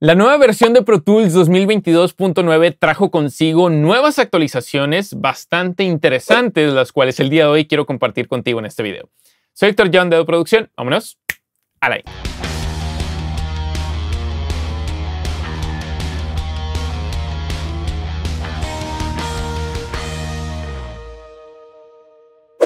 La nueva versión de Pro Tools 2022.9 trajo consigo nuevas actualizaciones bastante interesantes, las cuales el día de hoy quiero compartir contigo en este video. Soy Héctor John de Producción. Vámonos a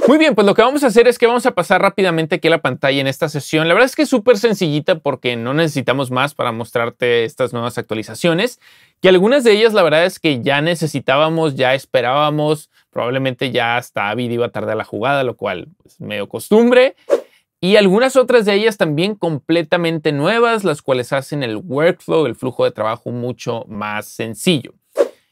Muy bien, pues lo que vamos a hacer es que vamos a pasar rápidamente aquí a la pantalla en esta sesión. La verdad es que es súper sencillita porque no necesitamos más para mostrarte estas nuevas actualizaciones. Y algunas de ellas la verdad es que ya necesitábamos, ya esperábamos, probablemente ya hasta Avid iba a tardar la jugada, lo cual es medio costumbre. Y algunas otras de ellas también completamente nuevas, las cuales hacen el workflow, el flujo de trabajo mucho más sencillo.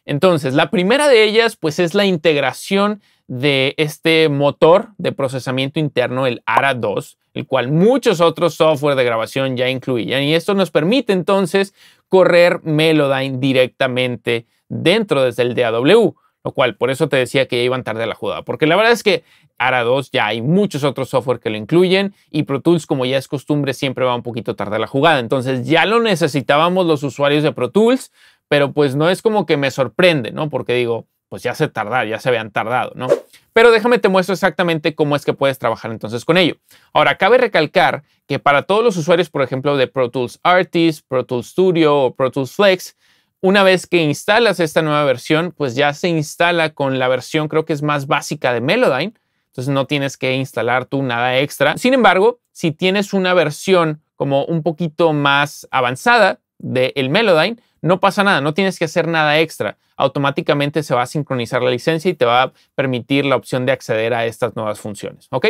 Entonces, la primera de ellas pues es la integración de este motor de procesamiento interno, el ARA 2, el cual muchos otros software de grabación ya incluían. Y esto nos permite entonces correr Melodyne directamente dentro desde el DAW, lo cual por eso te decía que ya iban tarde a la jugada, porque la verdad es que ARA 2 ya hay muchos otros software que lo incluyen y Pro Tools, como ya es costumbre, siempre va un poquito tarde a la jugada. Entonces ya lo necesitábamos los usuarios de Pro Tools, pero pues no es como que me sorprende, ¿no? Porque digo, pues ya se tardar, ya se habían tardado, ¿no? Pero déjame te muestro exactamente cómo es que puedes trabajar entonces con ello. Ahora, cabe recalcar que para todos los usuarios, por ejemplo, de Pro Tools Artist, Pro Tools Studio o Pro Tools Flex, una vez que instalas esta nueva versión, pues ya se instala con la versión creo que es más básica de Melodyne. Entonces no tienes que instalar tú nada extra. Sin embargo, si tienes una versión como un poquito más avanzada del el Melodyne, no pasa nada, no tienes que hacer nada extra. Automáticamente se va a sincronizar la licencia y te va a permitir la opción de acceder a estas nuevas funciones. ¿Ok?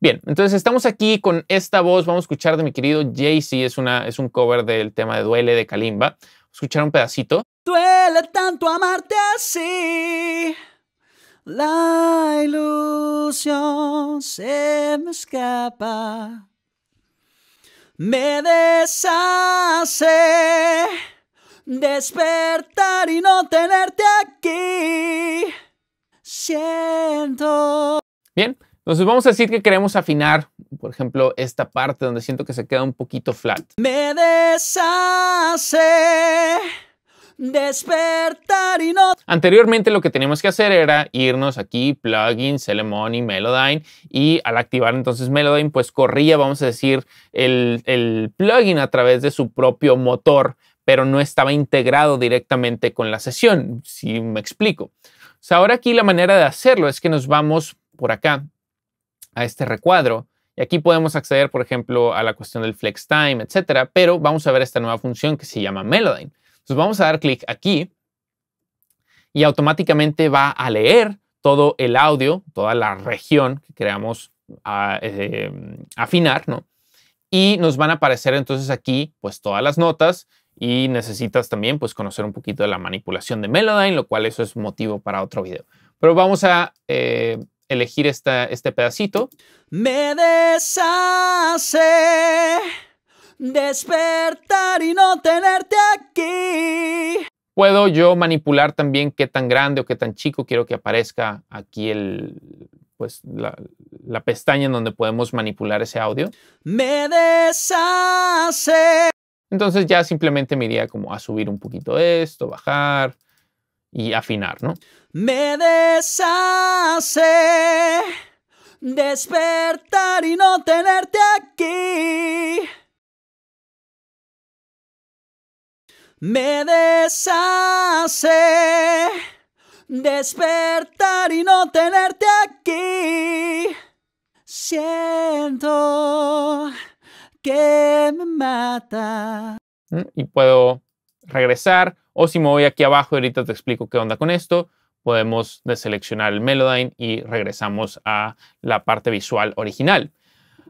Bien, entonces estamos aquí con esta voz. Vamos a escuchar de mi querido Jay-Z. Es, una, es un cover del tema de Duele de Kalimba. Escuchar un pedacito. Duele tanto amarte así. La ilusión se me escapa. Me deshace Despertar y no tenerte aquí. Siento. Bien, entonces vamos a decir que queremos afinar, por ejemplo, esta parte donde siento que se queda un poquito flat. Me deshace despertar y no... Anteriormente lo que teníamos que hacer era irnos aquí, plugin, Celemony, Melodyne, y al activar entonces Melodyne, pues corría, vamos a decir, el, el plugin a través de su propio motor pero no estaba integrado directamente con la sesión, si me explico. O ahora aquí la manera de hacerlo es que nos vamos por acá a este recuadro y aquí podemos acceder, por ejemplo, a la cuestión del flex time, etcétera, pero vamos a ver esta nueva función que se llama Melodyne. Entonces vamos a dar clic aquí y automáticamente va a leer todo el audio, toda la región que queramos ah, eh, afinar, ¿no? Y nos van a aparecer entonces aquí, pues todas las notas y necesitas también pues conocer un poquito de la manipulación de Melodyne, lo cual eso es motivo para otro video. Pero vamos a eh, elegir esta, este pedacito. Me deshace despertar y no tenerte aquí. Puedo yo manipular también qué tan grande o qué tan chico quiero que aparezca aquí el, pues, la, la pestaña en donde podemos manipular ese audio. Me deshace entonces ya simplemente me iría como a subir un poquito esto, bajar y afinar, ¿no? Me deshace despertar y no tenerte aquí. Me deshace despertar y no tenerte aquí. Siento que me mata. ¿Mm? Y puedo regresar, o si me voy aquí abajo, ahorita te explico qué onda con esto, podemos deseleccionar el Melodyne y regresamos a la parte visual original.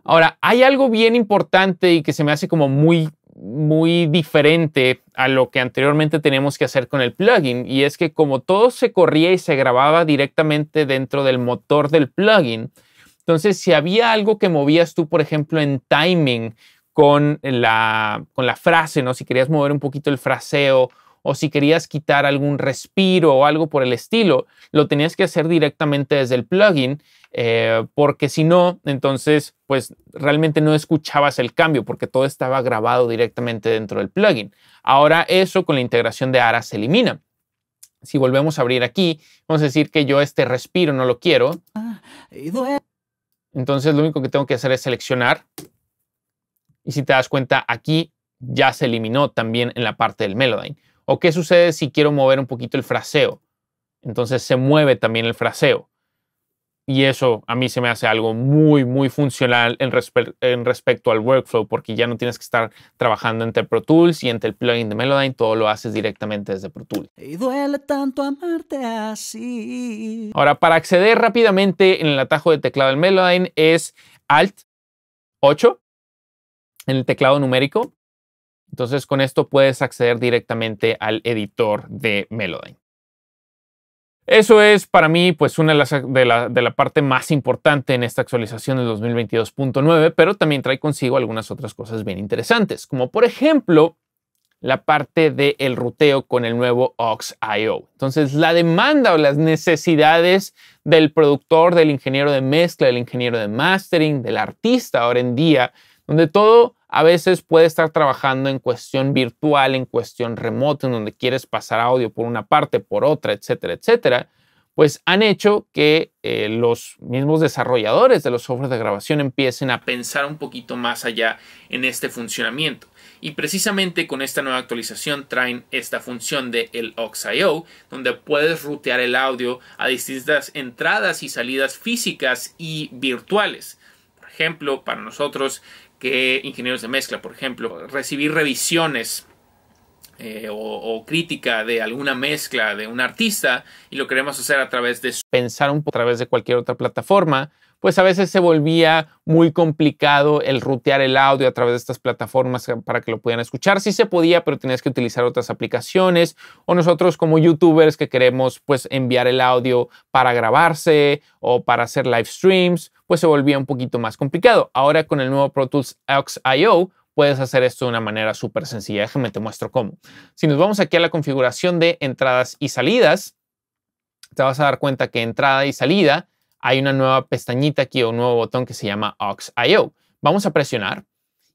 Ahora, hay algo bien importante y que se me hace como muy, muy diferente a lo que anteriormente teníamos que hacer con el plugin, y es que como todo se corría y se grababa directamente dentro del motor del plugin, entonces, si había algo que movías tú, por ejemplo, en timing con la, frase, ¿no? Si querías mover un poquito el fraseo o si querías quitar algún respiro o algo por el estilo, lo tenías que hacer directamente desde el plugin, eh, porque si no, entonces, pues realmente no escuchabas el cambio, porque todo estaba grabado directamente dentro del plugin. Ahora eso con la integración de Ara se elimina. Si volvemos a abrir aquí, vamos a decir que yo este respiro no lo quiero. Ah, entonces lo único que tengo que hacer es seleccionar. Y si te das cuenta, aquí ya se eliminó también en la parte del Melodyne. ¿O qué sucede si quiero mover un poquito el fraseo? Entonces se mueve también el fraseo. Y eso a mí se me hace algo muy, muy funcional en, respecto al workflow, porque ya no tienes que estar trabajando entre Pro Tools y entre el plugin de Melodyne, todo lo haces directamente desde Pro Tools. Y duele tanto amarte así. Ahora, para acceder rápidamente en el atajo de teclado del Melodyne es Alt 8 en el teclado numérico. Entonces, con esto puedes acceder directamente al editor de Melodyne. Eso es para mí pues una de, las, de, la, de la parte más importante en esta actualización del 2022.9, pero también trae consigo algunas otras cosas bien interesantes, como por ejemplo la parte del el ruteo con el nuevo OX.io. Entonces, la demanda o las necesidades del productor, del ingeniero de mezcla, del ingeniero de mastering, del artista ahora en día, donde todo a veces puede estar trabajando en cuestión virtual, en cuestión remota, en donde quieres pasar audio por una parte, por otra, etcétera, etcétera, pues han hecho que eh, los mismos desarrolladores de los softwares de grabación empiecen a pensar un poquito más allá en este funcionamiento. Y precisamente con esta nueva actualización traen esta función de el OXIO, donde puedes rutear el audio a distintas entradas y salidas físicas y virtuales Por ejemplo, para nosotros que ingenieros de mezcla, por ejemplo. Recibir revisiones eh, o, crítica de alguna mezcla de un artista y lo queremos hacer a través de... Pensar un a través de cualquier otra plataforma pues a veces se volvía muy complicado el rutear el audio a través de estas plataformas eh, para que lo pudieran escuchar. Sí se podía, pero tenías que utilizar otras aplicaciones. O nosotros como youtubers que queremos pues enviar el audio para grabarse o para hacer live streams, pues se volvía un poquito más complicado. Ahora con el nuevo Pro Tools Aux.io puedes hacer esto de una manera súper sencilla. Déjame te muestro cómo. Si nos vamos aquí a la configuración de entradas y salidas, te vas a dar cuenta que entrada y salida hay una nueva pestañita aquí o un nuevo botón que se llama Ox.io. Vamos a presionar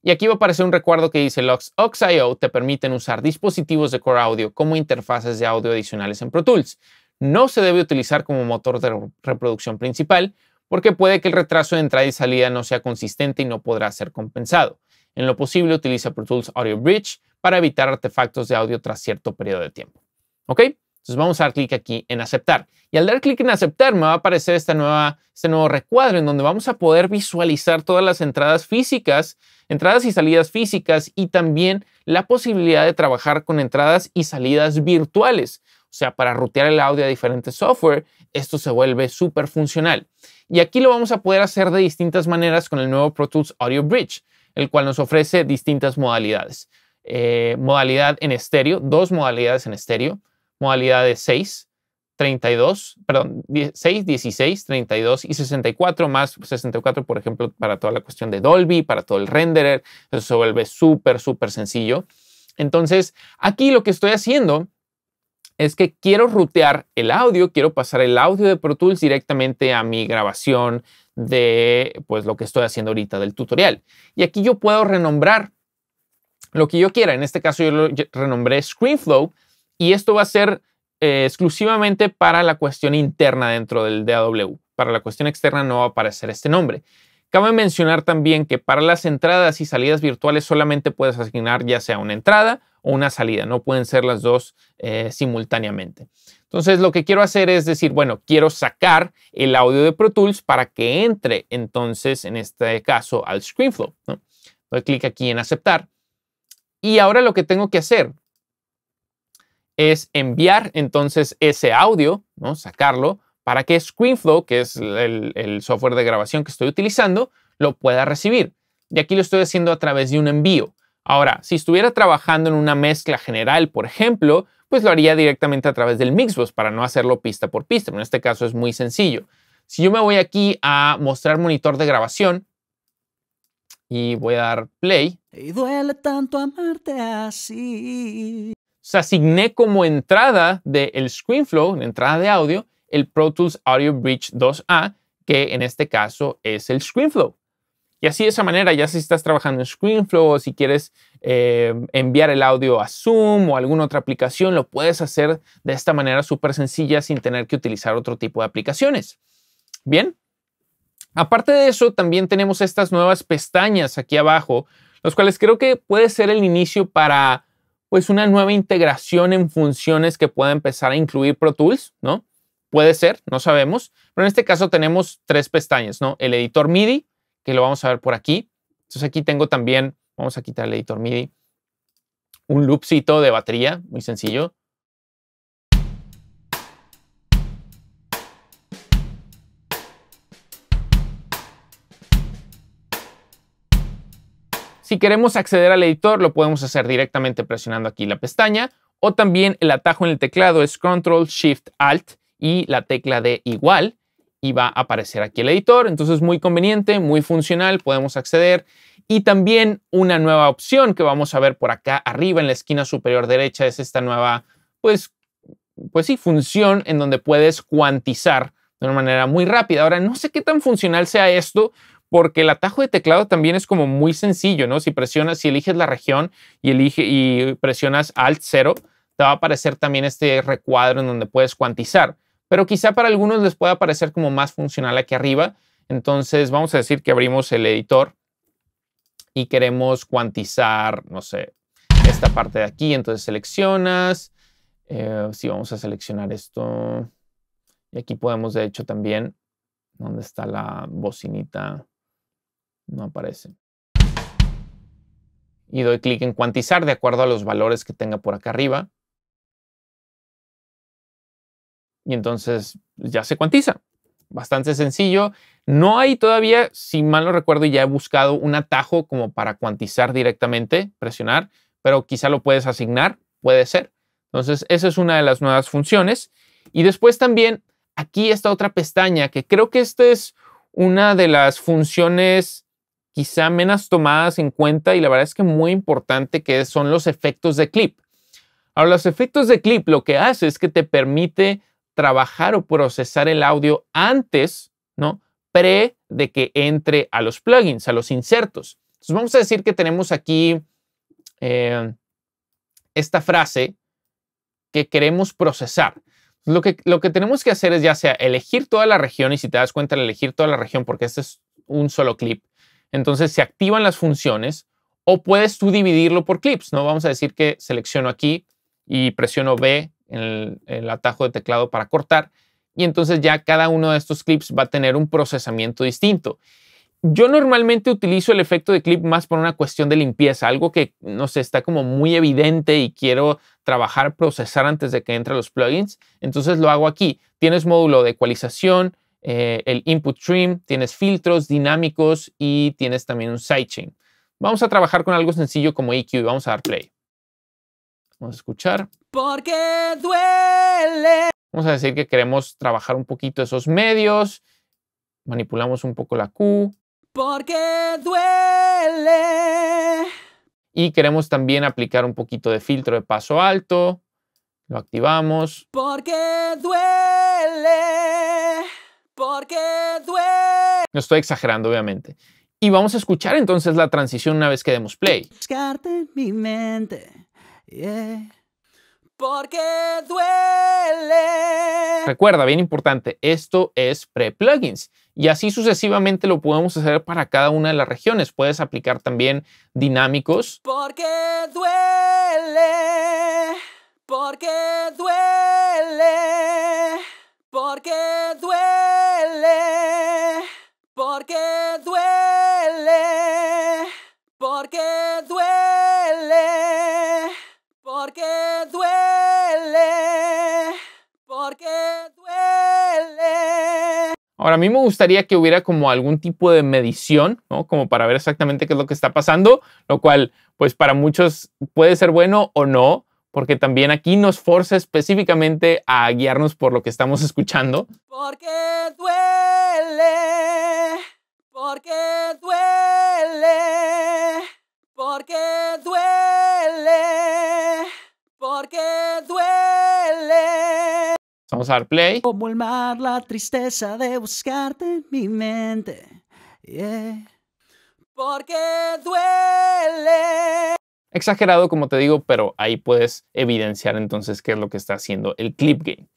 y aquí va a aparecer un recuerdo que dice Aux Ox.io te permiten usar dispositivos de Core Audio como interfaces de audio adicionales en Pro Tools. No se debe utilizar como motor de reproducción principal porque puede que el retraso de entrada y salida no sea consistente y no podrá ser compensado. En lo posible utiliza Pro Tools Audio Bridge para evitar artefactos de audio tras cierto periodo de tiempo. ¿Ok? Entonces vamos a dar clic aquí en aceptar. Y al dar clic en aceptar me va a aparecer esta nueva, este nuevo recuadro en donde vamos a poder visualizar todas las entradas físicas, entradas y salidas físicas y también la posibilidad de trabajar con entradas y salidas virtuales. O sea, para rutear el audio a diferentes software, esto se vuelve súper funcional. Y aquí lo vamos a poder hacer de distintas maneras con el nuevo Pro Tools Audio Bridge, el cual nos ofrece distintas modalidades. Eh, modalidad en estéreo, dos modalidades en estéreo, modalidad de 6, 32, perdón, 6, 16, 32 y 64, más 64, por ejemplo, para toda la cuestión de Dolby, para todo el renderer, eso se vuelve súper, súper sencillo. Entonces, aquí lo que estoy haciendo es que quiero rutear el audio, quiero pasar el audio de Pro Tools directamente a mi grabación de pues lo que estoy haciendo ahorita del tutorial. Y aquí yo puedo renombrar lo que yo quiera. En este caso yo lo renombré ScreenFlow y esto va a ser eh, exclusivamente para la cuestión interna dentro del DAW. Para la cuestión externa no va a aparecer este nombre. Cabe mencionar también que para las entradas y salidas virtuales solamente puedes asignar ya sea una entrada o una salida, no pueden ser las dos eh, simultáneamente. Entonces lo que quiero hacer es decir, bueno, quiero sacar el audio de Pro Tools para que entre entonces en este caso al ScreenFlow. Flow. Doy clic aquí en aceptar. Y ahora lo que tengo que hacer es enviar entonces ese audio, ¿no? sacarlo, para que ScreenFlow, que es el, software de grabación que estoy utilizando, lo pueda recibir. Y aquí lo estoy haciendo a través de un envío. Ahora, si estuviera trabajando en una mezcla general, por ejemplo, pues lo haría directamente a través del Mixbox para no hacerlo pista por pista. en este caso es muy sencillo. Si yo me voy aquí a mostrar monitor de grabación y voy a dar play. Y duele tanto amarte así se asigné como entrada del de ScreenFlow, entrada de audio, el Pro Tools Audio Bridge 2A, que en este caso es el ScreenFlow. Y así de esa manera, ya si estás trabajando en ScreenFlow o si quieres eh, enviar el audio a Zoom o alguna otra aplicación, lo puedes hacer de esta manera súper sencilla sin tener que utilizar otro tipo de aplicaciones. Bien. Aparte de eso, también tenemos estas nuevas pestañas aquí abajo, los cuales creo que puede ser el inicio para pues una nueva integración en funciones que pueda empezar a incluir Pro Tools, ¿no? Puede ser, no sabemos, pero en este caso tenemos tres pestañas, ¿no? El editor MIDI, que lo vamos a ver por aquí. Entonces aquí tengo también, vamos a quitar el editor MIDI, un loopcito de batería, muy sencillo, Si queremos acceder al editor, lo podemos hacer directamente presionando aquí la pestaña o también el atajo en el teclado es Control Shift Alt y la tecla de igual y va a aparecer aquí el editor. Entonces muy conveniente, muy funcional, podemos acceder. Y también una nueva opción que vamos a ver por acá arriba en la esquina superior derecha es esta nueva, pues, pues sí, función en donde puedes cuantizar de una manera muy rápida. Ahora, no sé qué tan funcional sea esto porque el atajo de teclado también es como muy sencillo, ¿no? Si presionas, si eliges la región y, elige, y presionas Alt 0, te va a aparecer también este recuadro en donde puedes cuantizar. Pero quizá para algunos les pueda parecer como más funcional aquí arriba. Entonces vamos a decir que abrimos el editor y queremos cuantizar, no sé, esta parte de aquí. Entonces seleccionas. Eh, si vamos a seleccionar esto. Y aquí podemos, de hecho, también, ¿dónde está la bocinita? No aparece. Y doy clic en cuantizar de acuerdo a los valores que tenga por acá arriba. Y entonces ya se cuantiza. Bastante sencillo. No hay todavía, si mal no recuerdo, ya he buscado un atajo como para cuantizar directamente, presionar, pero quizá lo puedes asignar, puede ser. Entonces, esa es una de las nuevas funciones. Y después también, aquí está otra pestaña, que creo que esta es una de las funciones quizá menos tomadas en cuenta y la verdad es que muy importante que son los efectos de clip. Ahora, los efectos de clip lo que hace es que te permite trabajar o procesar el audio antes, ¿no? Pre de que entre a los plugins, a los insertos. Entonces vamos a decir que tenemos aquí eh, esta frase que queremos procesar. Lo que, lo que tenemos que hacer es ya sea elegir toda la región y si te das cuenta elegir toda la región porque este es un solo clip, entonces se activan las funciones o puedes tú dividirlo por clips, ¿no? Vamos a decir que selecciono aquí y presiono B en el, atajo de teclado para cortar y entonces ya cada uno de estos clips va a tener un procesamiento distinto. Yo normalmente utilizo el efecto de clip más por una cuestión de limpieza, algo que no está como muy evidente y quiero trabajar, procesar antes de que entre los plugins. Entonces lo hago aquí. Tienes módulo de ecualización, eh, el input stream, tienes filtros dinámicos y tienes también un sidechain. Vamos a trabajar con algo sencillo como EQ y vamos a dar play. Vamos a escuchar. Porque duele. Vamos a decir que queremos trabajar un poquito esos medios. Manipulamos un poco la Q. Porque duele. Y queremos también aplicar un poquito de filtro de paso alto. Lo activamos. Porque duele. Porque duele. No estoy exagerando, obviamente. Y vamos a escuchar entonces la transición una vez que demos play. mi mente. Porque duele. Recuerda, bien importante, esto es pre-plugins. Y así sucesivamente lo podemos hacer para cada una de las regiones. Puedes aplicar también dinámicos. Porque duele. Porque duele. Para mí me gustaría que hubiera como algún tipo de medición, ¿no? Como para ver exactamente qué es lo que está pasando, lo cual, pues para muchos puede ser bueno o no, porque también aquí nos forza específicamente a guiarnos por lo que estamos escuchando. Porque duele, porque duele, porque duele. Vamos a dar play. la tristeza de buscarte mi mente. Porque Exagerado, como te digo, pero ahí puedes evidenciar entonces qué es lo que está haciendo el clip game.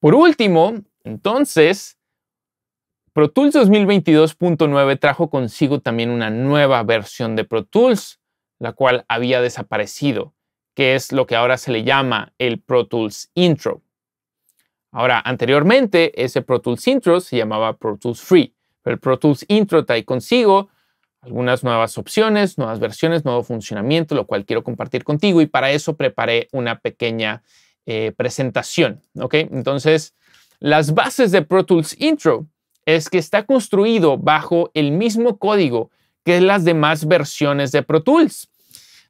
Por último, entonces, Pro Tools 2022.9 trajo consigo también una nueva versión de Pro Tools, la cual había desaparecido, que es lo que ahora se le llama el Pro Tools Intro. Ahora, anteriormente, ese Pro Tools Intro se llamaba Pro Tools Free, pero el Pro Tools Intro trae consigo algunas nuevas opciones, nuevas versiones, nuevo funcionamiento, lo cual quiero compartir contigo y para eso preparé una pequeña eh, presentación. ¿ok? Entonces, las bases de Pro Tools Intro es que está construido bajo el mismo código que las demás versiones de Pro Tools.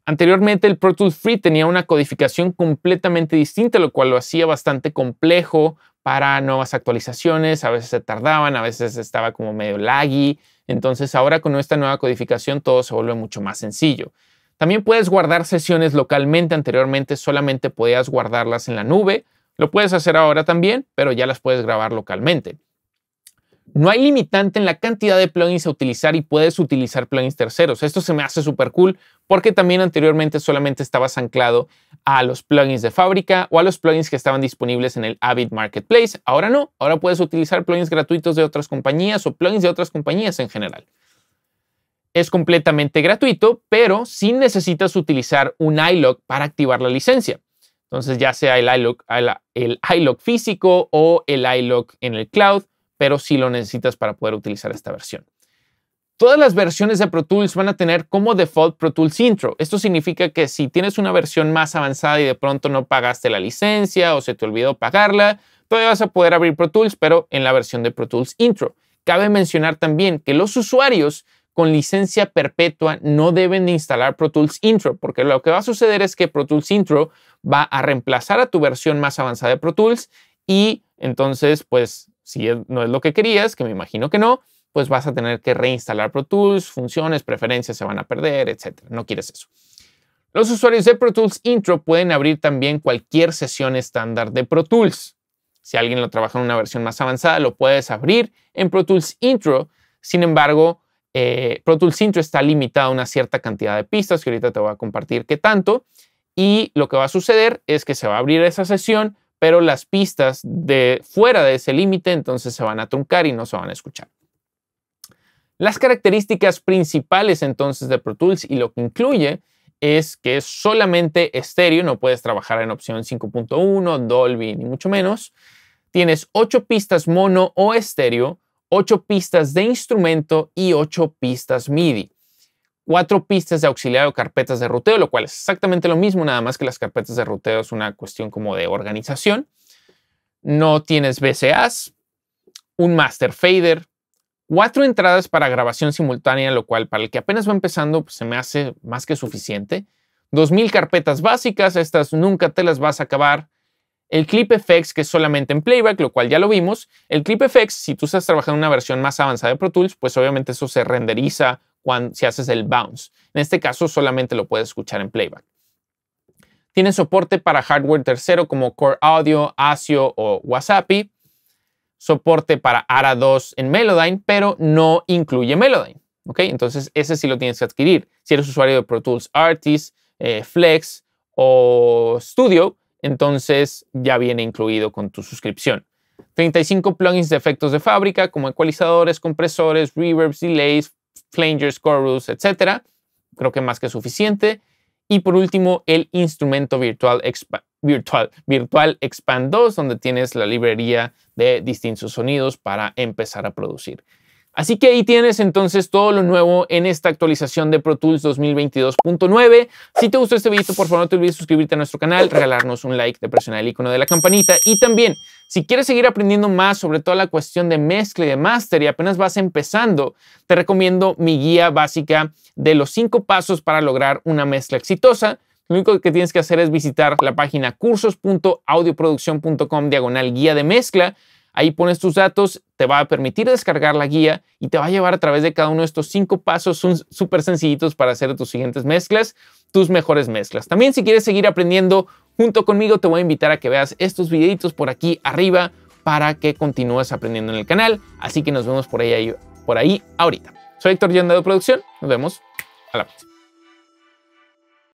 Anteriormente el Pro Tools Free tenía una codificación completamente distinta, lo cual lo hacía bastante complejo para nuevas actualizaciones, a veces se tardaban, a veces estaba como medio laggy, entonces ahora con esta nueva codificación todo se vuelve mucho más sencillo. También puedes guardar sesiones localmente, anteriormente solamente podías guardarlas en la nube, lo puedes hacer ahora también, pero ya las puedes grabar localmente. No hay limitante en la cantidad de plugins a utilizar y puedes utilizar plugins terceros. Esto se me hace súper cool porque también anteriormente solamente estabas anclado a los plugins de fábrica o a los plugins que estaban disponibles en el Avid Marketplace. Ahora no, ahora puedes utilizar plugins gratuitos de otras compañías o plugins de otras compañías en general. Es completamente gratuito, pero sí necesitas utilizar un iLog para activar la licencia. Entonces, ya sea el iLog, el, físico o el iLog en el cloud pero sí lo necesitas para poder utilizar esta versión. Todas las versiones de Pro Tools van a tener como default Pro Tools Intro. Esto significa que si tienes una versión más avanzada y de pronto no pagaste la licencia o se te olvidó pagarla, todavía vas a poder abrir Pro Tools, pero en la versión de Pro Tools Intro. Cabe mencionar también que los usuarios con licencia perpetua no deben de instalar Pro Tools Intro, porque lo que va a suceder es que Pro Tools Intro va a reemplazar a tu versión más avanzada de Pro Tools y entonces pues si no es lo que querías, que me imagino que no, pues vas a tener que reinstalar Pro Tools, funciones, preferencias se van a perder, etc. No quieres eso. Los usuarios de Pro Tools Intro pueden abrir también cualquier sesión estándar de Pro Tools. Si alguien lo trabaja en una versión más avanzada, lo puedes abrir en Pro Tools Intro. Sin embargo, eh, Pro Tools Intro está limitado a una cierta cantidad de pistas, que ahorita te voy a compartir qué tanto. Y lo que va a suceder es que se va a abrir esa sesión pero las pistas de fuera de ese límite entonces se van a truncar y no se van a escuchar. Las características principales entonces de Pro Tools y lo que incluye es que es solamente estéreo, no puedes trabajar en opción 5.1, Dolby ni mucho menos. Tienes ocho pistas mono o estéreo, 8 pistas de instrumento y 8 pistas MIDI cuatro pistas de auxiliar o carpetas de ruteo, lo cual es exactamente lo mismo, nada más que las carpetas de ruteo es una cuestión como de organización. No tienes BCAs, un master fader, cuatro entradas para grabación simultánea, lo cual para el que apenas va empezando pues, se me hace más que suficiente. 2000 carpetas básicas, estas nunca te las vas a acabar. El Clip effects, que es solamente en playback, lo cual ya lo vimos. El Clip effects, si tú estás trabajando en una versión más avanzada de Pro Tools, pues obviamente eso se renderiza cuando, si haces el bounce. En este caso solamente lo puedes escuchar en playback. Tiene soporte para hardware tercero como Core Audio, ASIO o Wasapi. Soporte para ARA2 en Melodyne, pero no incluye Melodyne. Entonces ese sí lo tienes que adquirir. Si eres usuario de Pro Tools Artist, eh, Flex o Studio, entonces ya viene incluido con tu suscripción. 35 plugins de efectos de fábrica como ecualizadores, compresores, reverbs, delays, flangers, chorus, etcétera. Creo que más que suficiente. Y por último, el instrumento virtual, virtual, virtual Expand 2, donde tienes la librería de distintos sonidos para empezar a producir. Así que ahí tienes entonces todo lo nuevo en esta actualización de Pro Tools 2022.9. Si te gustó este video, por favor no te olvides suscribirte a nuestro canal, regalarnos un like, de presionar el icono de la campanita y también si quieres seguir aprendiendo más sobre toda la cuestión de mezcla y de máster y apenas vas empezando, te recomiendo mi guía básica de los cinco pasos para lograr una mezcla exitosa. Lo único que tienes que hacer es visitar la página cursos.audioproducción.com diagonal guía de mezcla. Ahí pones tus datos, te va a permitir descargar la guía y te va a llevar a través de cada uno de estos cinco pasos súper sencillitos para hacer tus siguientes mezclas tus mejores mezclas. También si quieres seguir aprendiendo junto conmigo, te voy a invitar a que veas estos videitos por aquí arriba para que continúes aprendiendo en el canal. Así que nos vemos por ahí, por ahí ahorita. Soy Héctor de Producción. Nos vemos a la próxima.